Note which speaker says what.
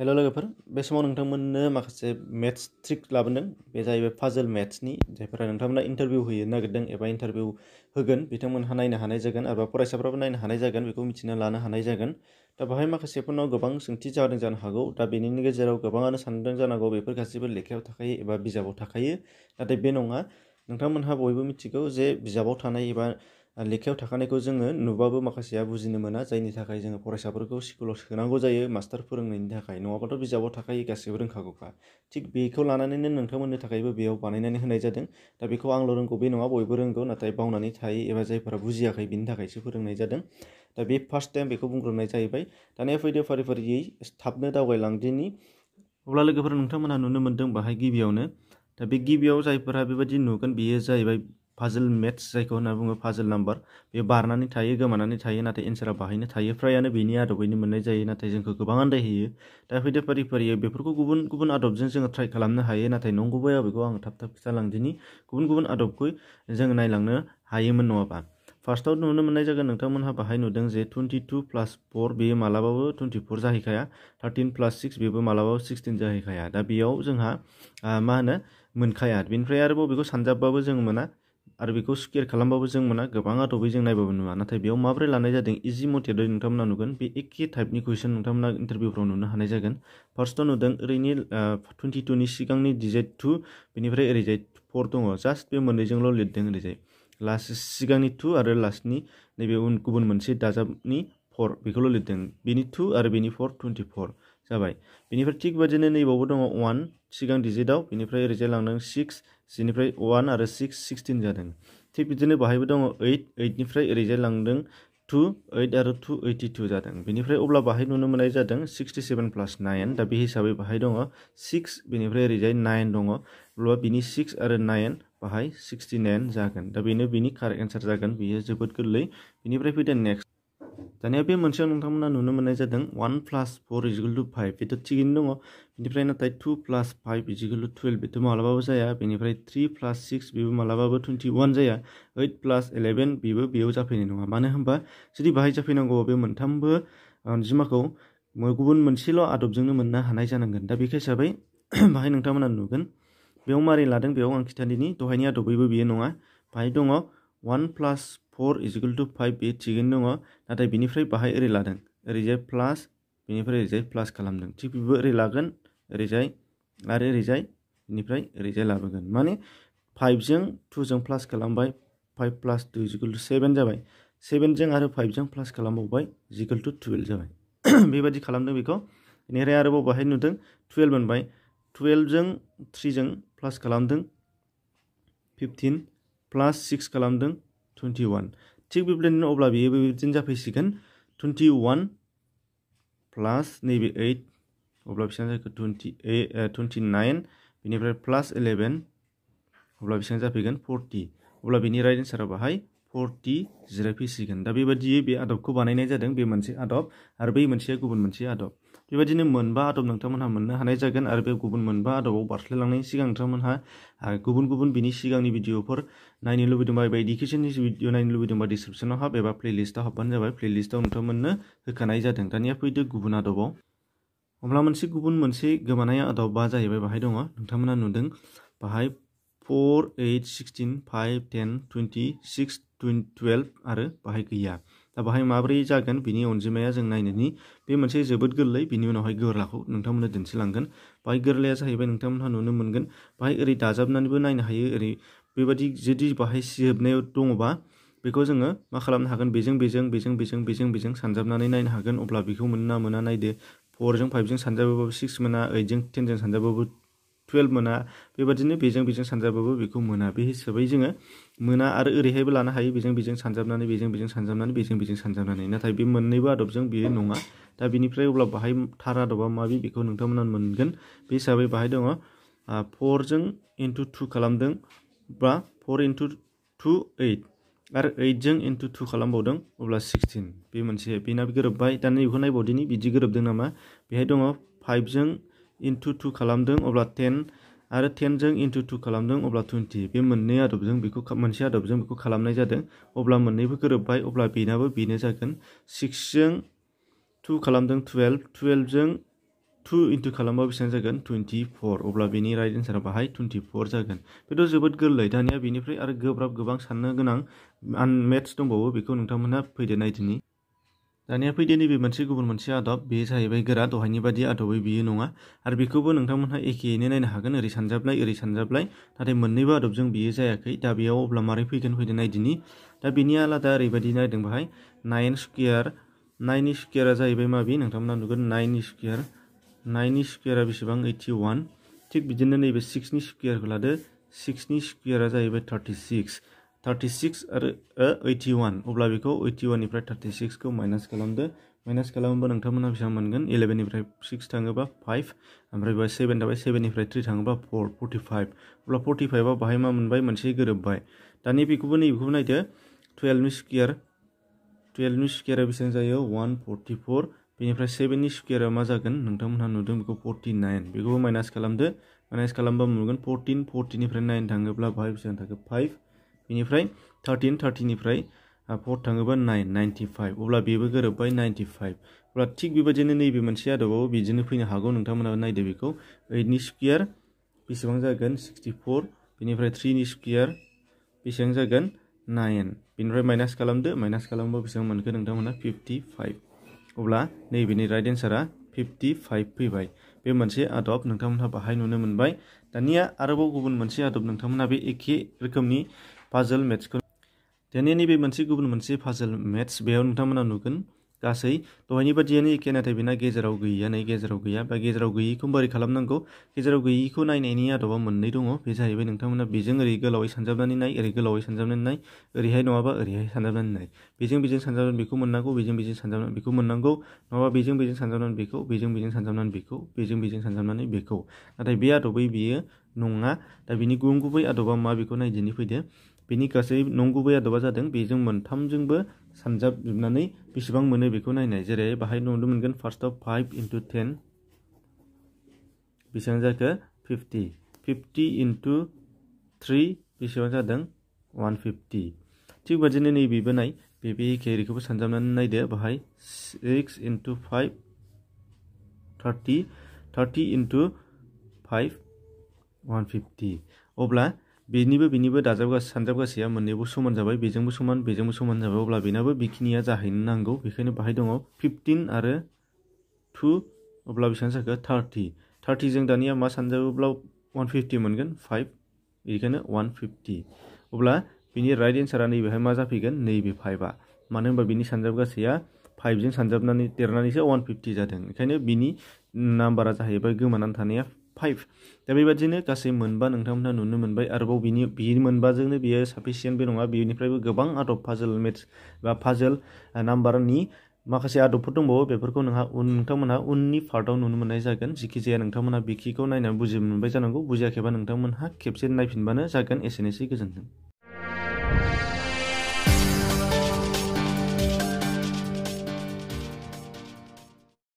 Speaker 1: hello लोगोफोर बे समाव नोंथांमोननो माखासे मेथ्स ट्रिक लाबोदों बे जाहैबाय फाजोल मेथ्सनि जायफोरा नोंथांमोना इन्टारभिउ होनो नागिरदों एबा इन्टारभिउ होगोन बिथांमोनहा नायनो हानाय जागोन एबा फरायसाफ्राबो नायनो हानाय जागोन बेखौ मिथिना लानो हानाय जागोन दा बेवहाय माखासेफोरनाव गोबां सोंथि जादों जानो हागौ दा बेनिनो गेजेराव गोबाङानो सानदों जानांगौ बेफोर गासैबो लेखायाव थाखायो एबा बिजाबाव थाखायो नाथाय बे नङा नोंथांमोनहा बयबो मिथिगौ जे बिजाबाव थानाय एबा लेखायाव थाखानायखौ जोङो नुबाबो माखासेया बुजिनो मोना जायनि थाखाय जोङो फरायसाफोरखौ स्कुलाव सोनांगौ जायो मास्टार फोरोंनायनि थाखाय नङाबाथ' बिजाबाव थाखायो गासैबो रोंखागौखा थिग बेखौ लानानैनो नोंथांमोननि थाखायबो बेयाव बानायनानै होनाय जादों दा बेखौ आंल' रोंगौ बे नङा बयबो रोंगौ नाथाय बावनानै थायो एबा जायफोरा बुजियाखै बिनि थाखायसो फोरोंनाय जादों दा बे फार्स्ट टाइम बेखौ बुंग्रोनाय जाहैबाय दानिया फैदो फारि फारियै थाबनो दावगायलांदिनि अब्ला लोगोफोर नोंथांमोनहा नुनो मोनदों बाहाय गिबियावनो दा बे गिबियाव जायफोरा बेबायदि नुगोन बेयो जाहैबाय पाजल मेथ्स जायखौ होनना बुङो पाजल नाम्बार बेयो बारनानै थायो गोमानानै थायो नाथाय एन्सारा बाहायनो थायो फ्रायानो बेनि आदबैनो मोननाय जायो नाथाय जोंखौ गोबां आन्दायहैयो दा फैदो फारि फारियै बेफोरखौ गुबुन गुबुन आदबजों जोङो ट्राइ खालामनो हायो नाथाय नंगुबै बेखौ आं थाब थाब खिथालांदिनि गुबुन गुबुन आदबखौ जोङो नायलांनो हायोमोन नङाबा फार्स्टआव नुनो मोननाय जागोन नोंथांमोनहा बाहाय नुदों जे टुवेन्टि टु प्लास फर बेयो मालाबाबो टुवेन्टि फर जाहैखाया थार्टिन प्लास सिक्स बेबो मालाबाबो सिक्सटिन जाहैखाया दा बेयाव जोंहा मा होनो मोनखाया बेनिफ्राय आरोबाव बेखौ सानजाबबाबो जों मोना आरो बेखौ स्केल खालामबाबो जों मोना गोबां आदबै जों नायबाबो नुवा नाथाय बेयाव माबोरै लानाय जादों इजि मथेदै नोंथांमोना नुगोन बे एखे टाइपनि कुइसन नोंथांमोना इन्टारभिउफ्राव नुनो हानाय जागोन फार्स्टआव नुदों ओरैनि टुवेन्टि टुनि सिगांनि डिजाइट टु बेनिफ्राय ओरैजाय फर दङ जास्ट बे मोननैजोंल' लिरदों ओरैजाय लास्ट सिगांनि टु आरो लास्टनि नैबे उन गुबुन मोनसे दाजाबनि फर बेखौल' लिरदों बेनि टु आरो बेनि फर टुवेन्टि फर जाबाय बेनिफ्राय थिग बादिनो नैबावबो दङ वान सिगां डिजिटआव बेनिफ्राय ओरैजाय लांदों सिक्स सिनिफ्राय वान आरो सिक्स सिक्सटिन जादों थिग बिदिनो बाहायबो दङ ओइट ओइटनिफ्राय ओरैजाय लांदों टु ओइट आरो टु ओइटि टु जादों बेनिफ्राय अब्ला बाहाय नुनो मोननाय जादों सिक्सटि सेभेन प्लास नाइन दा बे हिसाबै बाहाय दङ सिक्स बेनिफ्राय ओरैजाय नाइन दङ अब्ला बिनि सिक्स आरो नाइन बाहाय सिक्सटि नाइन जागोन दा बेनो बिनि कारेक्ट एन्सार जागोन बेयो जोबोद गोरलै बेनिफ्राय फैदों नेक्स्ट दानिया बे मोनसेयाव नोंथांमोना नुनो मोननाय जादों one plus four is equal to five बेथ' थिगैनो दङ बेनिफ्राय नाथाय two plus five is equal to twelve बेथ' मालाबाबो जाया बेनिफ्राय थ्रि प्लास सिक्स बेबो मालाबाबो टुवेन्टि वान जाया ओइट प्लास इलेभेन बेबो बेयाव जाफैनाय नङा मानो होनबा जुदि बाहाय जाफैनांगौबा बे मोनथामबो अनजिमाखौ गुबुन मोनसेल' आदबजोंनो मोननो हानाय जानांगोन दा बेखौ हिसाबै बाहाय नोंथांमोना नुगोन बेयाव मारै लादों बेयाव आं खिथादिनि दहायनि आदबैबो बेयो नङा बाहाय दङ one plus four is to five five बे थिगैनो दङ नाथाय बिनिफ्राय बाहाय ओरै लादों ओरैजाय प्लास बिनिफ्राय ओरैजाय प्लास खालामदों थिग बेबो ओरै लागोन ओरैजाय आरो ओरैजाय बिनिफ्राय ओरैजाय लाबोगोन माने फाइभजों टुजों प्लास खालामबाय five plus two is equal to seven जाबाय सेभेनजों आरो फाइभजों प्लास खालामबावबाय इजिकुल टु टुवेल्भ जाबाय बेबायदि खालामदों बेखौ बेनिफ्राय आरोबाव बाहाय नुदों टुवेल्भ मोनबाय टुवेल्भजों थ्रिजों प्लास खालामदों फिफ्टिन प्लास सिक्स खालामदों टुवेन्टि वान थिग बेबायदिनो अब्ला बेयो बेबायदिनो जाफैसिगोन टुवेन्टि वान प्लास नैबे ओइट अब्ला ब े 40 ब ां जाखो टुवेन्टि एइ टुवेन्टि नाइन बेनिफ्राय प्लास इलेभेन अब्ला बेसेबां जाफैगोन फर्टि अब्ला बेनि राइट एन्सारा बाहाय फर्टि जिरायफैसिगोन दा बेबायदियै बे आदबखौ बानायनाय जादों बे मोनसे आदब आरो बै मोनसेया गुबुन मोनसे आदब बेबायदिनो मोनबा आदब नोंथांमोनहा मोननो हानाय जागोन आरो बे गुबुन मोनबा आदबाव बारस्लायलांनायनि सिगां नोंथांमोनहा गुबुन गुबुन बिनि सिगांनि भिडिअफोर नायनो लुबैदोंबा एबा इडुकेसननि भिडिअ नायनो लुबैदोंबा डिसक्रिपसनाव एबा प्लेलिस्टाव हाबबानो जाबाय प्लेलिस्टाव नोंथांमोननो होखानाय जादों दानिया फैदो गुबुन आदबाव अब्ला मोनसे गुबुन मोनसे गोमानाय आदबा जाहैबाय बाहाय दङ नोंथांमोना नुदों बाहाय four eight sixteen five ten twenty six twelve आरो बाहाय गैया दा बाहाय माबोरै जागोन बिनि अनजिमाया जों नायनायनि बे मोनसे जोबोद गोरलै बिनि उनावहाय गोरलाखौ नोंथांमोननो दिन्थिलांगोन बाहाय गोरलाया जाहैबाय नोंथांमोनहा नुनो मोनगोन बाहाय ओरै दाजाबनानैबो नायनो हायो ओरै बेबादि जुदि बाहाय सिजोबनायाव दङबा बेखौ जोङो मा खालामनो हागोन बेजों बेजों बेजों बेजों बेजों बेजों सानजाबनानै नायनो हागोन अब्ला बेखौ मोनो ना मोना नायदो फरजों फाइभजों सानजाबाबो सिक्स मोना ओइटजों टेनजों सानजाबाबो टुवेल्भ मोना बेबादिनो बेजों बेजों सानजाबाबो बेखौ मोना बे हिसाबै जोङो मोना आरो ओरैहायबो लानो हायो बेजों बेजों सानजाबनानै बेजों बेजों सानजाबनानै बेजों बेजों सानजाबनानै नाथाय बे मोननैबो आदबजों बेयो नङा दा बेनिफ्राय अब्ला बाहाय थार आदबा माबि बेखौ नोंथांमोना मोनगोन बे हिसाबै बाहाय दङ फरजों इन्टु टु खालामदों बा फर इन्टु टु ओइट आरो ओइटजों इन्टु टु खालामबावदों अब्ला सिक्सटिन बे मोनसे बेना गोरोबबाय दा नैबेखौ नायबावदिनि बिदि गोरोबदों नामा बेहाय दङ फाइभजों इन्टु टु खालामदों अब्ला टेन आरो टेनजों इन्टु टु खालामदों अब्ला टुवेन्टि बे मोननै आदबजों बेखौ मोनसे आदबजों बेखौ खालामनाय जादों अब्ला मोननैबो गोरोब्बाय अब्ला बेनाबो बेनो जागोन सिक्सजों टु खालामदों टुवेल्भ टुवेल्भजों टु इन्टु खालामबा बेसेबां जागोन टुवेन्टि फर अब्ला बेनि राइट एन्सारा बाहाय टुवेन्टि फर जागोन बेथ' जोबोद गोरलै दानिया बेनिफ्राय आरो गोब्राब गोबां साननो गोनां आन मेथ्स दंबावो बेखौ नोंथांमोनहा फैदो नायदिनि दानिया फैदो नीबे मोनसे गुबुन मोनसे आदब बे जाहैबाय गोरा दहायनि बादि आदबै बियो नङा आरो बेखौबो नोंथांमोनहा एखेयैनो नायनो हागोन ओरै सानजाबलाय ओरै सानजाबलाय नाथाय मोननैबो आदबजों बियो जायाखै दा बेयाव अब्ला मारै फैगोन फैदो नायदिनि दा बेनि आलादा ओरैबायदि नायदों बाहाय नाइन स्कुवेर नाइननि स्कुवेरा जाहैबाय माबि नुगर नुगोन नाइननि नाइन नाइननि स्कुवेरा बेसेबां ओइटि वान थिग बिदिनो नैबे सिक्सनि स्कुवेरखौ लादो सिक्सनि स्कुवेरा जाहैबाय थार्टि सिक्स थार्टी सिक्स और ओइटि वान अब्ला बेखौ ओइटि वाननिफ्राय थार्टि सिक्सखौ माइनास खालामदो माइनास खालामोबा नोंथांमोना बेसेबां मोनगोन इलेभेननिफ्राय सिक्स थाङोबा फाइभ ओमफ्राय बेहाय सेभेन थाबाय सेभेननिफ्राय थ्रि थाङोबा फर फर्टि फाइभ अब्ला फर्टि फाइभआ मा मोनबाय मोनसे गोरोबबाय दानी बेखौबो नैबेखौबो नायदो टुवेल्भनि स्कुवेर टुवेल्भनि स्कुवेरा बेसेबां जायो वान फर्टि फर बेनिफ्राय सेभेननि मा जागोन नोंथांमोनहा नुदों बेखौ नाइन बेखौबो माइनास खालामदो माइनास खालामबा मोनगोन फर्टिन फर्टिनिफ्राय नाइन थाङोब्ला बाहाय बेसेबां बेनिफ्राय थार्टिन थार्टिनिफ्राय फर थाङोबा नाइन नाइन्टि फाइभ अब्ला बेबो गोरोबबाय नाइन्टि फाइभ अब्ला थिग बेबायदिनो नैबे मोनसे आदबाव बिदिनो फैनो हागौ नोंथांमोनाबो नायदो बेखौ ओइटनि स्कुवेर बेसेबां जागोन सिक्सटि फर बेनिफ्राय थ्रिनि स्कुवेर बेसेबां जागोन नाइन बेनिफ्राय माइनास खालामदो माइनास खालामबा बेसेबां मोनखो नोंथांमोना फिफ्टि फाइभ अब्ला नैबेनि राइट एन्सारा फिफ्टि फाइभ फैबाय बे मोनसे आदब नोंथांमोनहा बाहाय नुनो मोनबाय दानिया आरोबाव गुबुन मोनसे आदब नोंथांमोनहा बे एखे रोखोमनि पाजल मेट्स को दिन मोनसे गुबुन मोनसे पाजल मेट्स बेयाव नुगन गई गासै दहायनि बादियानो एखे नाथाय बेना गेजेराव गई नै गेजेराव गैया बा गेजेराव गैयिखौ बोरै खालामनांगौ गेजेराव गैयिखौ नायनायनि आदबा मोननै दङ बे जाहैबाय नोंथांमोना बेजों ओरै गोलावै सानजाबनानै नाय ओरै गोलावै सानजाबनानै नाय ओरैहाय नङाबा ओरैहाय सानजाबनानै नाय बेजों बेजों सानजाबनानै बेखौ मोननांगौ बेजों बेजों सानजाबनानै बेखौ मोननांगौ नङाबा बेजों बेजों सानजाबनानै बेखौ बेजों बेजों सानजाबनानै बेखौ बेजों बेजों सानजाबनानै बेखौ बे आदबै गुबुन गुबै आदबा मा बेखौ नायदिनि फैदो बेनि गासै नंगुबै आदबा जादों बेजों मोनथामजोंबो सानजाबजोबनानै बेसेबां मोनो बेखौ नायनाय जेरै बाहाय नुनो मोनगोन फार्स्टआव फाइभ इन्टु टेन बेसेबां जाखो फिफ्टि फिफ्टि इन्टु थ्रि बेसेबां जादों वान फिफ्टि थिग बादिनो नैबेबो नाय बेबो सानजाबनानै नायदो बाहाय six into five thirty thirty into five one अब्ला बेनिबो बेनिबो दाजाबगासि सानजाबगासिया मोननैबो समान जाबाय बेजोंबो समान बेजोंबो समान जाबाय अब्ला बेनाबो बेखिनिया जाहैनो नांगौ बेखायनो बाहाय दङ फिफ्टिन आरो टु अब्ला बेसेबां जाखो थार्टि थार्टिजों दानिया मा सानजाबोब्ला वान फिफ्टि मोनगोन फाइभ बेखायनो वान फिफ्टि अब्ला बिनि राइट एन्सारा नैबेहाय मा जाफैगोन नैबे फाइभआ मानो होनबा बिनि सानजाबगासेया फाइभजों सानजाबनानै देरनानैसो वान फिफ्टि जादों बेखायनो बिनि नाम्बारा जाहैबाय गोमानानै थानाया फाइव दा बेबादिनो गासै मोनबा नोंथांमोनहा नुनो मोनबाय आरोबाव बिनि बि मोनबाजोंनो बियो साफिसियेन्ट नङा बेनिफ्रायबो गोबां आदब पाजोल मेथ्स बा पाजोल नाम्बारनि माखासे आदबफोर दंबावो बेफोरखौ नोंहा उन नोंथांमोनहा उननि पार्टआव नुनो मोननाय जागोन जेखि जाया बिखिखौ नायनानै बुजि मोनबाय जानांगौ बुजियाखैबा नोंथांमोनहा खेबसे नायफिनबानो जागोन एसेनोसै गोजोन्थों